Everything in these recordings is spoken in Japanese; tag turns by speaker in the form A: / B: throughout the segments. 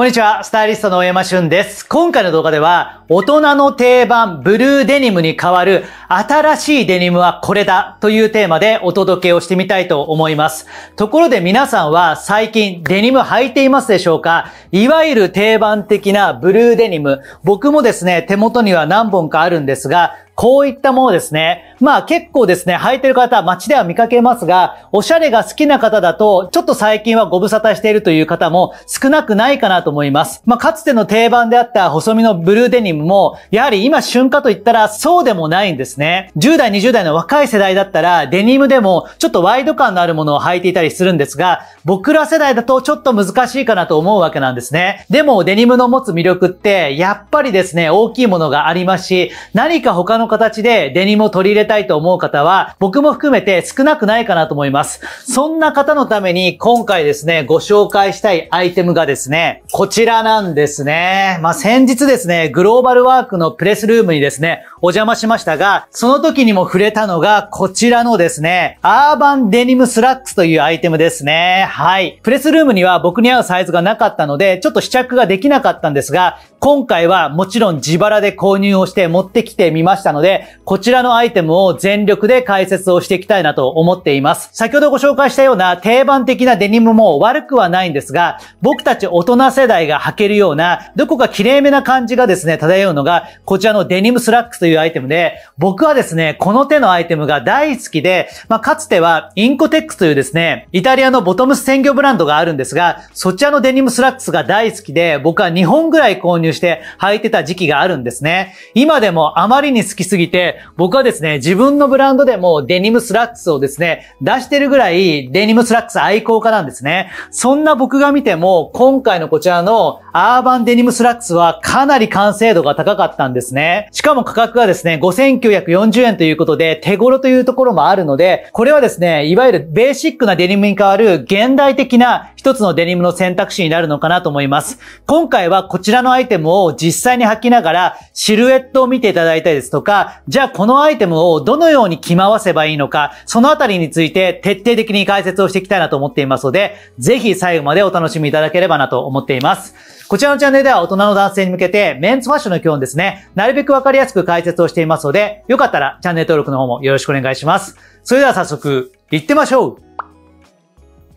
A: こんにちは、スタイリストの大山俊です。今回の動画では、大人の定番ブルーデニムに代わる新しいデニムはこれだというテーマでお届けをしてみたいと思います。ところで皆さんは最近デニム履いていますでしょうかいわゆる定番的なブルーデニム。僕もですね、手元には何本かあるんですが、こういったものですね。まあ結構ですね、履いてる方、街では見かけますが、おしゃれが好きな方だと、ちょっと最近はご無沙汰しているという方も少なくないかなと思います。まあかつての定番であった細身のブルーデニムも、やはり今旬間と言ったらそうでもないんですね。10代、20代の若い世代だったら、デニムでもちょっとワイド感のあるものを履いていたりするんですが、僕ら世代だとちょっと難しいかなと思うわけなんですね。でもデニムの持つ魅力って、やっぱりですね、大きいものがありますし、何か他の形でデニムを取り入れたいと思う方は、僕も含めて少なくないかなと思います。そんな方のために今回ですね、ご紹介したいアイテムがですね、こちらなんですね。まあ、先日ですね、グローバルワークのプレスルームにですね、お邪魔しましたが、その時にも触れたのが、こちらのですね、アーバンデニムスラックスというアイテムですね。はい。プレスルームには僕に合うサイズがなかったので、ちょっと試着ができなかったんですが、今回はもちろん自腹で購入をして持ってきてみましたので、ので、こちらのアイテムを全力で解説をしていきたいなと思っています。先ほどご紹介したような定番的なデニムも悪くはないんですが、僕たち大人世代が履けるような、どこか綺麗めな感じがですね、漂うのが、こちらのデニムスラックスというアイテムで、僕はですね、この手のアイテムが大好きで、まあ、かつてはインコテックスというですね、イタリアのボトムス専業ブランドがあるんですが、そちらのデニムスラックスが大好きで、僕は2本ぐらい購入して履いてた時期があるんですね。今でもあまりに好きすぎて、僕はですね、自分のブランドでもデニムスラックスをですね、出してるぐらいデニムスラックス愛好家なんですね。そんな僕が見ても、今回のこちらのアーバンデニムスラックスはかなり完成度が高かったんですね。しかも価格がですね、5940円ということで、手頃というところもあるので、これはですね、いわゆるベーシックなデニムに代わる現代的な一つのデニムの選択肢になるのかなと思います。今回はこちらのアイテムを実際に履きながら、シルエットを見ていただいたりですとか、か、じゃあこのアイテムをどのように着回せばいいのか、そのあたりについて徹底的に解説をしていきたいなと思っていますので、ぜひ最後までお楽しみいただければなと思っています。こちらのチャンネルでは大人の男性に向けて、メンツファッションの基本ですね、なるべくわかりやすく解説をしていますので、よかったらチャンネル登録の方もよろしくお願いします。それでは早速、行ってましょう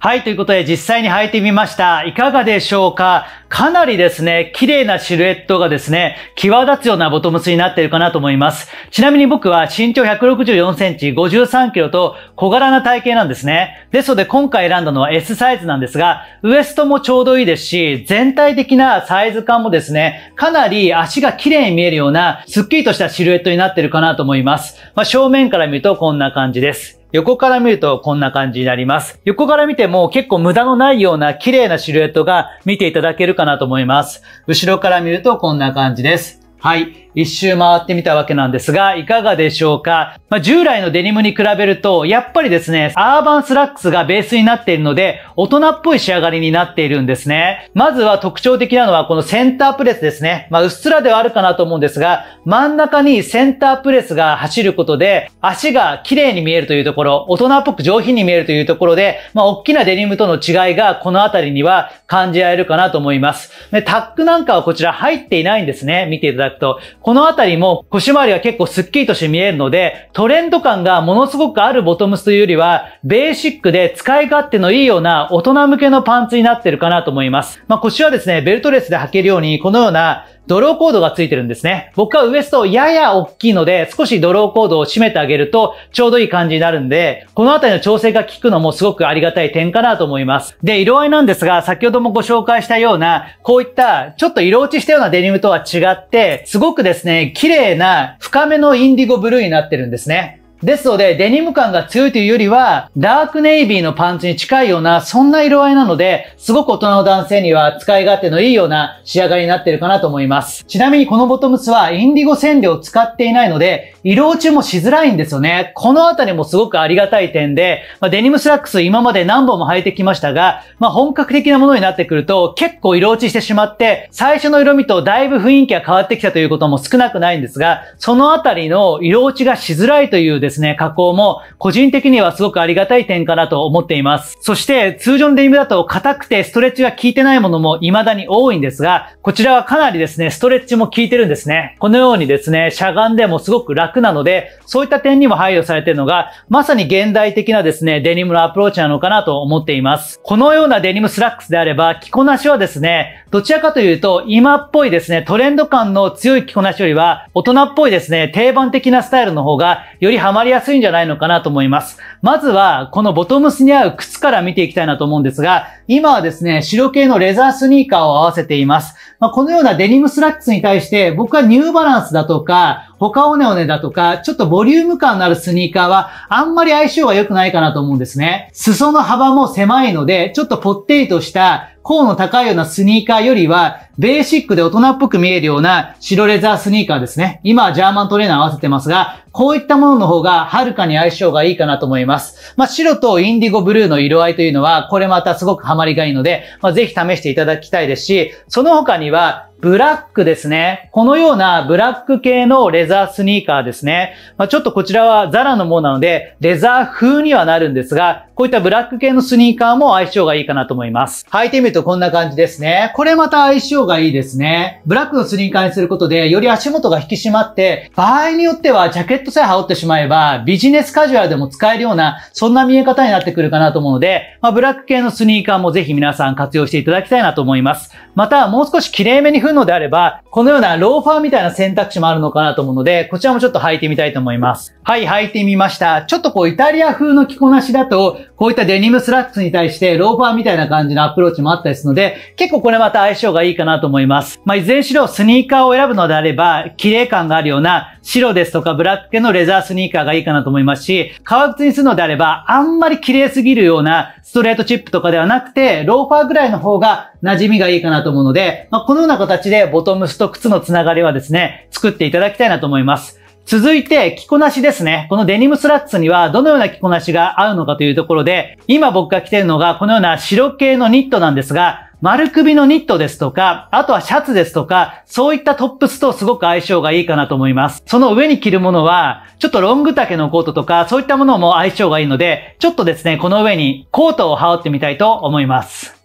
A: はい、ということで実際に履いてみました。いかがでしょうかかなりですね、綺麗なシルエットがですね、際立つようなボトムスになっているかなと思います。ちなみに僕は身長164センチ、53キロと小柄な体型なんですね。ですので今回選んだのは S サイズなんですが、ウエストもちょうどいいですし、全体的なサイズ感もですね、かなり足が綺麗に見えるような、スッキリとしたシルエットになっているかなと思います。まあ、正面から見るとこんな感じです。横から見るとこんな感じになります。横から見ても結構無駄のないような綺麗なシルエットが見ていただけるかなと思います。後ろから見るとこんな感じです。はい。一周回ってみたわけなんですが、いかがでしょうか、まあ、従来のデニムに比べると、やっぱりですね、アーバンスラックスがベースになっているので、大人っぽい仕上がりになっているんですね。まずは特徴的なのはこのセンタープレスですね。まあ、うっすらではあるかなと思うんですが、真ん中にセンタープレスが走ることで、足が綺麗に見えるというところ、大人っぽく上品に見えるというところで、まあ、大きなデニムとの違いが、このあたりには感じられるかなと思います。で、タックなんかはこちら入っていないんですね。見ていただくと。このあたりも腰回りが結構スッキリとして見えるので、トレンド感がものすごくあるボトムスというよりは、ベーシックで使い勝手のいいような大人向けのパンツになってるかなと思います。まあ腰はですね、ベルトレスで履けるように、このようなドローコードがついてるんですね。僕はウエストやや大きいので、少しドローコードを締めてあげるとちょうどいい感じになるんで、このあたりの調整が効くのもすごくありがたい点かなと思います。で、色合いなんですが、先ほどもご紹介したような、こういったちょっと色落ちしたようなデニムとは違って、すごくですね、綺麗な深めのインディゴブルーになってるんですね。ですので、デニム感が強いというよりは、ダークネイビーのパンツに近いような、そんな色合いなので、すごく大人の男性には使い勝手のいいような仕上がりになってるかなと思います。ちなみにこのボトムスはインディゴ染料を使っていないので、色落ちもしづらいんですよね。このあたりもすごくありがたい点で、まあ、デニムスラックス今まで何本も履いてきましたが、まあ、本格的なものになってくると結構色落ちしてしまって、最初の色味とだいぶ雰囲気が変わってきたということも少なくないんですが、そのあたりの色落ちがしづらいというですですね、加工も個人的にはすごくありがたい点かなと思っています。そして通常のデニムだと硬くてストレッチが効いてないものも未だに多いんですが、こちらはかなりですね、ストレッチも効いてるんですね。このようにですね、しゃがんでもすごく楽なので、そういった点にも配慮されているのが、まさに現代的なですね、デニムのアプローチなのかなと思っています。このようなデニムスラックスであれば、着こなしはですね、どちらかというと、今っぽいですね、トレンド感の強い着こなしよりは、大人っぽいですね、定番的なスタイルの方が、よりハマりやすいんじゃないのかなと思います。まずは、このボトムスに合う靴から見ていきたいなと思うんですが、今はですね、白系のレザースニーカーを合わせています。まあ、このようなデニムスラックスに対して、僕はニューバランスだとか、他オネオネだとか、ちょっとボリューム感のあるスニーカーは、あんまり相性が良くないかなと思うんですね。裾の幅も狭いので、ちょっとぽってりとした、高の高いようなスニーカーよりは、ベーシックで大人っぽく見えるような白レザースニーカーですね。今はジャーマントレーナー合わせてますが、こういったものの方がはるかに相性がいいかなと思います。まあ、白とインディゴブルーの色合いというのは、これまたすごくハマりがいいので、まあ、ぜひ試していただきたいですし、その他には、ブラックですね。このようなブラック系のレザースニーカーですね。まあ、ちょっとこちらはザラのものなので、レザー風にはなるんですが、こういったブラック系のスニーカーも相性がいいかなと思います。履いてみるとこんな感じですね。これまた相性がいいですね。ブラックのスニーカーにすることで、より足元が引き締まって、場合によってはジャケットさえ羽織ってしまえば、ビジネスカジュアルでも使えるような、そんな見え方になってくるかなと思うので、まあ、ブラック系のスニーカーもぜひ皆さん活用していただきたいなと思います。また、もう少し綺麗めに踏のであれば、このようなローファーみたいな選択肢もあるのかなと思うので、こちらもちょっと履いてみたいと思います。はい、履いてみました。ちょっとこうイタリア風の着こなしだと、こういったデニムスラックスに対してローファーみたいな感じのアプローチもあったりするので、結構これまた相性がいいかなと思います。まあ、いずれにしろスニーカーを選ぶのであれば、綺麗感があるような白ですとかブラック系のレザースニーカーがいいかなと思いますし、革靴にするのであれば、あんまり綺麗すぎるようなストレートチップとかではなくて、ローファーぐらいの方が馴染みがいいかなと思うので、まあ、このような形でボトムスと靴のつながりはですね、作っていただきたいなと思います。続いて、着こなしですね。このデニムスラッツにはどのような着こなしが合うのかというところで、今僕が着ているのがこのような白系のニットなんですが、丸首のニットですとか、あとはシャツですとか、そういったトップスとすごく相性がいいかなと思います。その上に着るものは、ちょっとロング丈のコートとか、そういったものも相性がいいので、ちょっとですね、この上にコートを羽織ってみたいと思います。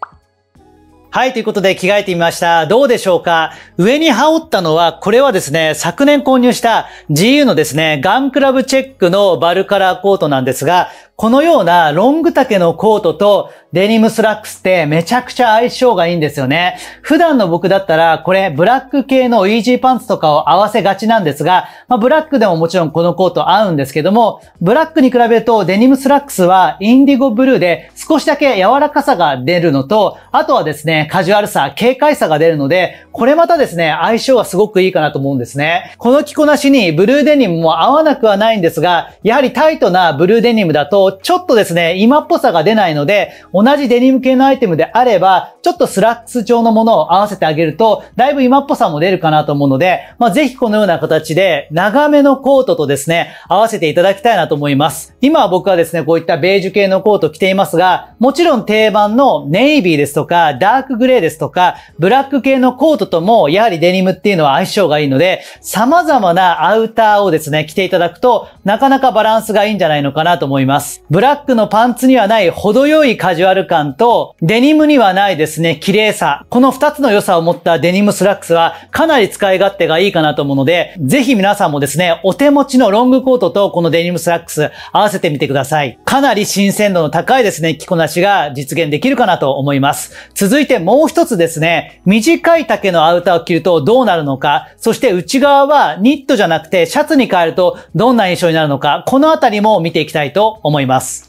A: はい、ということで着替えてみました。どうでしょうか上に羽織ったのは、これはですね、昨年購入した GU のですね、ガンクラブチェックのバルカラーコートなんですが、このようなロング丈のコートとデニムスラックスってめちゃくちゃ相性がいいんですよね。普段の僕だったらこれブラック系のイージーパンツとかを合わせがちなんですが、まあ、ブラックでももちろんこのコート合うんですけども、ブラックに比べるとデニムスラックスはインディゴブルーで少しだけ柔らかさが出るのと、あとはですね、カジュアルさ、軽快さが出るので、これまたですね、相性はすごくいいかなと思うんですね。この着こなしにブルーデニムも合わなくはないんですが、やはりタイトなブルーデニムだとちょっとですね、今っぽさが出ないので、同じデニム系のアイテムであれば、ちょっとスラックス調のものを合わせてあげると、だいぶ今っぽさも出るかなと思うので、まあ、ぜひこのような形で、長めのコートとですね、合わせていただきたいなと思います。今は僕はですね、こういったベージュ系のコート着ていますが、もちろん定番のネイビーですとか、ダークグレーですとか、ブラック系のコートとも、やはりデニムっていうのは相性がいいので、様々なアウターをですね、着ていただくと、なかなかバランスがいいんじゃないのかなと思います。ブラックのパンツにはない程よいカジュアル感と、デニムにはないですね、綺麗さ。この2つの良さを持ったデニムスラックスは、かなり使い勝手がいいかなと思うので、ぜひ皆さんもですね、お手持ちのロングコートとこのデニムスラックス合わせてみてください。かなり新鮮度の高いですね、着こなしが実現できるかなと思います。続いてもう一つですね、短い丈のアウターを着るとどうなるのか、そして内側はニットじゃなくてシャツに変えるとどんな印象になるのか、このあたりも見ていきたいと思います。ます。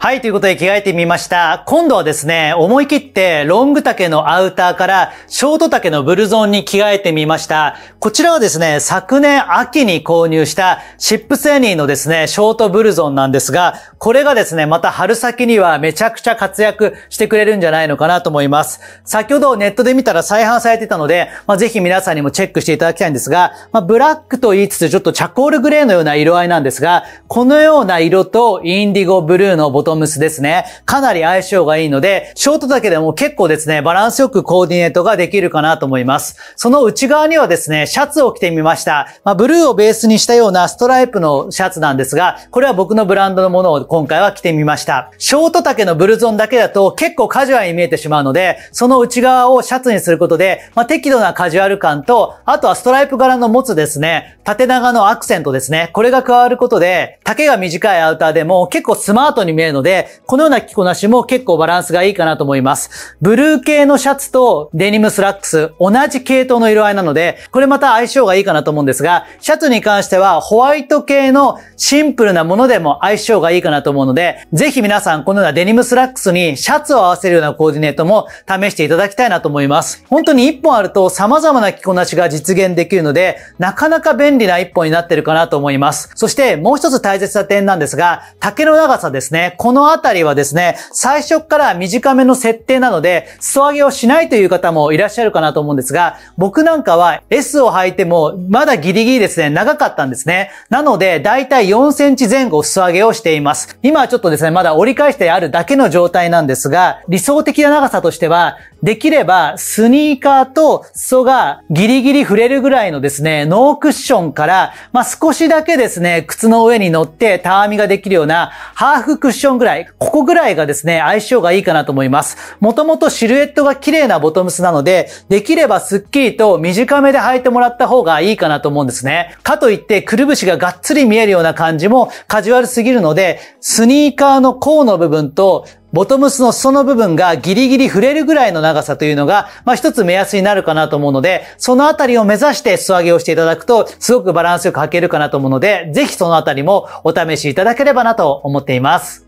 A: はい、ということで着替えてみました。今度はですね、思い切ってロング丈のアウターからショート丈のブルゾンに着替えてみました。こちらはですね、昨年秋に購入したシップセニーのですね、ショートブルゾンなんですが、これがですね、また春先にはめちゃくちゃ活躍してくれるんじゃないのかなと思います。先ほどネットで見たら再販されてたので、まあ、ぜひ皆さんにもチェックしていただきたいんですが、まあ、ブラックと言いつつちょっとチャコールグレーのような色合いなんですが、このような色とインディゴブルーのボトトムスですね。かなり相性がいいので、ショートだけでも結構ですね、バランスよくコーディネートができるかなと思います。その内側にはですね、シャツを着てみました。まあ、ブルーをベースにしたようなストライプのシャツなんですが、これは僕のブランドのものを今回は着てみました。ショート丈のブルゾンだけだと結構カジュアルに見えてしまうので、その内側をシャツにすることで、まあ、適度なカジュアル感と、あとはストライプ柄の持つですね、縦長のアクセントですね、これが加わることで、丈が短いアウターでも結構スマートに見えるのので、このような着こなしも結構バランスがいいかなと思います。ブルー系のシャツとデニムスラックス、同じ系統の色合いなので、これまた相性がいいかなと思うんですが、シャツに関してはホワイト系のシンプルなものでも相性がいいかなと思うので、ぜひ皆さんこのようなデニムスラックスにシャツを合わせるようなコーディネートも試していただきたいなと思います。本当に1本あると様々な着こなしが実現できるので、なかなか便利な1本になってるかなと思います。そしてもう一つ大切な点なんですが、丈の長さですね。このあたりはですね、最初から短めの設定なので、裾上げをしないという方もいらっしゃるかなと思うんですが、僕なんかは S を履いても、まだギリギリですね、長かったんですね。なので、だいたい4センチ前後裾上げをしています。今はちょっとですね、まだ折り返してあるだけの状態なんですが、理想的な長さとしては、できればスニーカーと裾がギリギリ触れるぐらいのですね、ノークッションから、まあ、少しだけですね、靴の上に乗ってたわみができるようなハーフクッションぐらい、ここぐらいがですね、相性がいいかなと思います。もともとシルエットが綺麗なボトムスなので、できればスッキリと短めで履いてもらった方がいいかなと思うんですね。かといって、くるぶしががっつり見えるような感じもカジュアルすぎるので、スニーカーの甲の部分とボトムスの裾の部分がギリギリ触れるぐらいの長さというのが、まあ一つ目安になるかなと思うので、そのあたりを目指して素上げをしていただくと、すごくバランスよく履けるかなと思うので、ぜひそのあたりもお試しいただければなと思っています。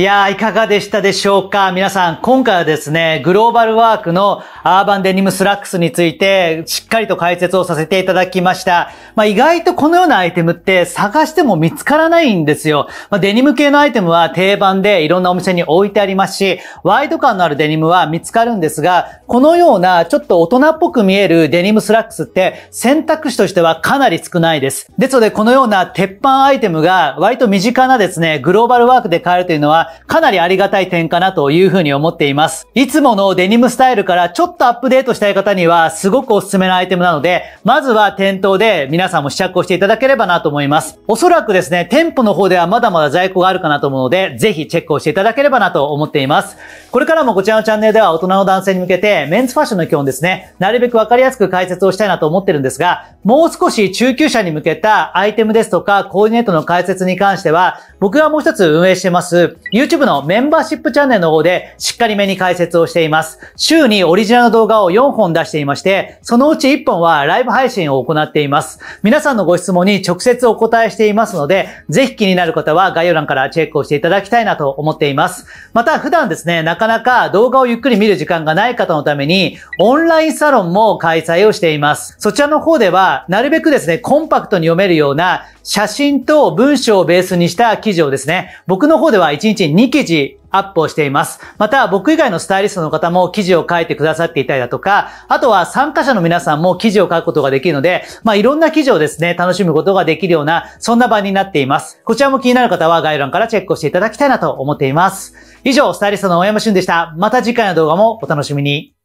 A: いやいかがでしたでしょうか皆さん、今回はですね、グローバルワークのアーバンデニムスラックスについて、しっかりと解説をさせていただきました。まあ、意外とこのようなアイテムって探しても見つからないんですよ。まあ、デニム系のアイテムは定番でいろんなお店に置いてありますし、ワイド感のあるデニムは見つかるんですが、このようなちょっと大人っぽく見えるデニムスラックスって選択肢としてはかなり少ないです。ですので、このような鉄板アイテムが割と身近なですね、グローバルワークで買えるというのは、かなりありがたい点かなというふうに思っています。いつものデニムスタイルからちょっとアップデートしたい方にはすごくおすすめのアイテムなので、まずは店頭で皆さんも試着をしていただければなと思います。おそらくですね、店舗の方ではまだまだ在庫があるかなと思うので、ぜひチェックをしていただければなと思っています。これからもこちらのチャンネルでは大人の男性に向けてメンズファッションの基本ですね、なるべくわかりやすく解説をしたいなと思ってるんですが、もう少し中級者に向けたアイテムですとかコーディネートの解説に関しては、僕がもう一つ運営してます、YouTube のメンバーシップチャンネルの方でしっかりめに解説をしています。週にオリジナルの動画を4本出していまして、そのうち1本はライブ配信を行っています。皆さんのご質問に直接お答えしていますので、ぜひ気になる方は概要欄からチェックをしていただきたいなと思っています。また普段ですね、なかなか動画をゆっくり見る時間がない方のために、オンラインサロンも開催をしています。そちらの方では、なるべくですね、コンパクトに読めるような写真と文章をベースにした記事をですね、僕の方では1日2記事アップをしています。また、僕以外のスタイリストの方も記事を書いてくださっていたりだとか、あとは参加者の皆さんも記事を書くことができるので、まあ、いろんな記事をですね、楽しむことができるような、そんな場になっています。こちらも気になる方は概要欄からチェックをしていただきたいなと思っています。以上、スタイリストの大山俊でした。また次回の動画もお楽しみに。